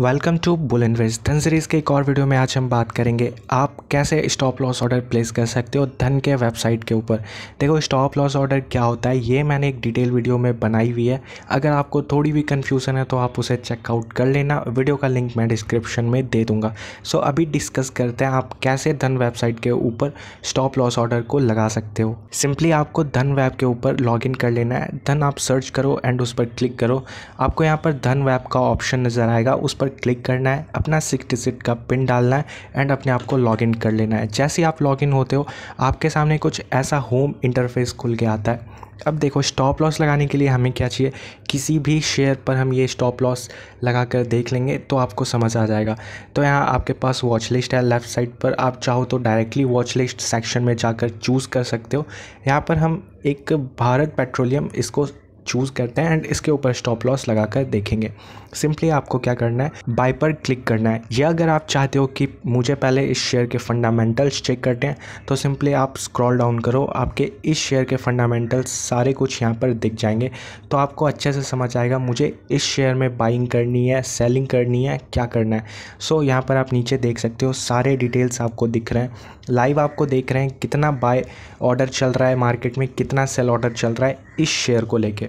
welcome to bull invest Dhan series के एक और वीडियो में आज हम बात करेंगे आप कैसे स्टॉप लॉस ऑर्डर प्लेस कर सकते हो धन के वेबसाइट के ऊपर देखो स्टॉप लॉस ऑर्डर क्या होता है ये मैंने एक डिटेल वीडियो में बनाई हुई है अगर आपको थोड़ी भी कन्फ्यूज़न है तो आप उसे चेकआउट कर लेना वीडियो का लिंक मैं डिस्क्रिप्शन में दे दूँगा सो अभी डिस्कस करते हैं आप कैसे धन वेबसाइट के ऊपर स्टॉप लॉस ऑर्डर को लगा सकते हो सिंपली आपको धन वेब के ऊपर लॉग कर लेना है धन आप सर्च करो एंड उस पर क्लिक करो आपको यहाँ पर धन वेब का ऑप्शन नज़र आएगा उस पर क्लिक करना है अपना सिक्स डिजिट का पिन डालना है एंड अपने आप को लॉगिन कर लेना है जैसे ही आप लॉगिन होते हो आपके सामने कुछ ऐसा होम इंटरफेस खुल के आता है अब देखो स्टॉप लॉस लगाने के लिए हमें क्या चाहिए किसी भी शेयर पर हम ये स्टॉप लॉस लगा कर देख लेंगे तो आपको समझ आ जाएगा तो यहाँ आपके पास वॉच लिस्ट है लेफ़्ट साइड पर आप चाहो तो डायरेक्टली वॉच लिस्ट सेक्शन में जाकर चूज़ कर सकते हो यहाँ पर हम एक भारत पेट्रोलियम इसको चूज़ करते हैं एंड इसके ऊपर स्टॉप लॉस लगा कर देखेंगे सिंपली आपको क्या करना है बाय पर क्लिक करना है या अगर आप चाहते हो कि मुझे पहले इस शेयर के फंडामेंटल्स चेक करते हैं तो सिंपली आप स्क्रॉल डाउन करो आपके इस शेयर के फंडामेंटल्स सारे कुछ यहाँ पर दिख जाएंगे तो आपको अच्छे से समझ आएगा मुझे इस शेयर में बाइंग करनी है सेलिंग करनी है क्या करना है सो so, यहाँ पर आप नीचे देख सकते हो सारे डिटेल्स आपको दिख रहे हैं लाइव आपको देख रहे हैं कितना बाय ऑर्डर चल रहा है मार्केट में कितना सेल ऑर्डर चल रहा है इस शेयर को लेके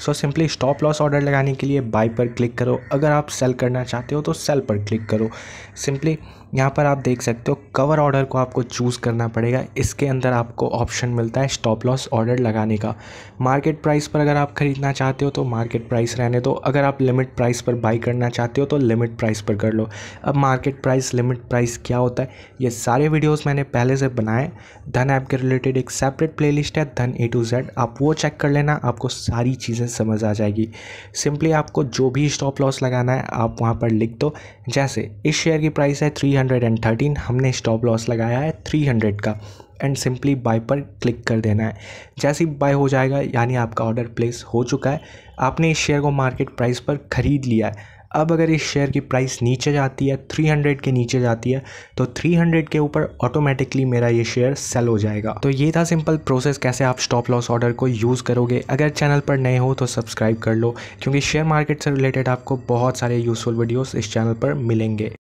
so simply stop loss order लगाने के लिए बाई पर क्लिक करो अगर आप सेल करना चाहते हो तो सेल पर क्लिक करो सिंपली यहाँ पर आप देख सकते हो कवर ऑर्डर को आपको चूज़ करना पड़ेगा इसके अंदर आपको ऑप्शन मिलता है स्टॉप लॉस ऑर्डर लगाने का मार्केट प्राइस पर अगर आप ख़रीदना चाहते हो तो मार्केट प्राइस रहने दो अगर आप लिमिट प्राइस पर बाई करना चाहते हो तो लिमिट प्राइस पर कर लो अब मार्केट प्राइस लिमिट प्राइस क्या होता है ये सारे वीडियोज़ मैंने पहले से बनाए धन ऐप के रिलेटेड एक सेपरेट प्ले है धन ए टू जेड आप वो चेक कर लेना आपको सारी चीज़ें चीज़ें समझ आ जाएगी सिंपली आपको जो भी स्टॉप लॉस लगाना है आप वहाँ पर लिख दो जैसे इस शेयर की प्राइस है 313 हमने स्टॉप लॉस लगाया है 300 का एंड सिंपली बाय पर क्लिक कर देना है जैसे ही बाय हो जाएगा यानी आपका ऑर्डर प्लेस हो चुका है आपने इस शेयर को मार्केट प्राइस पर ख़रीद लिया है अब अगर इस शेयर की प्राइस नीचे जाती है 300 के नीचे जाती है तो 300 के ऊपर ऑटोमेटिकली मेरा ये शेयर सेल हो जाएगा तो ये था सिंपल प्रोसेस कैसे आप स्टॉप लॉस ऑर्डर को यूज़ करोगे अगर चैनल पर नए हो तो सब्सक्राइब कर लो क्योंकि शेयर मार्केट से रिलेटेड आपको बहुत सारे यूज़फुल वीडियोज़ इस चैनल पर मिलेंगे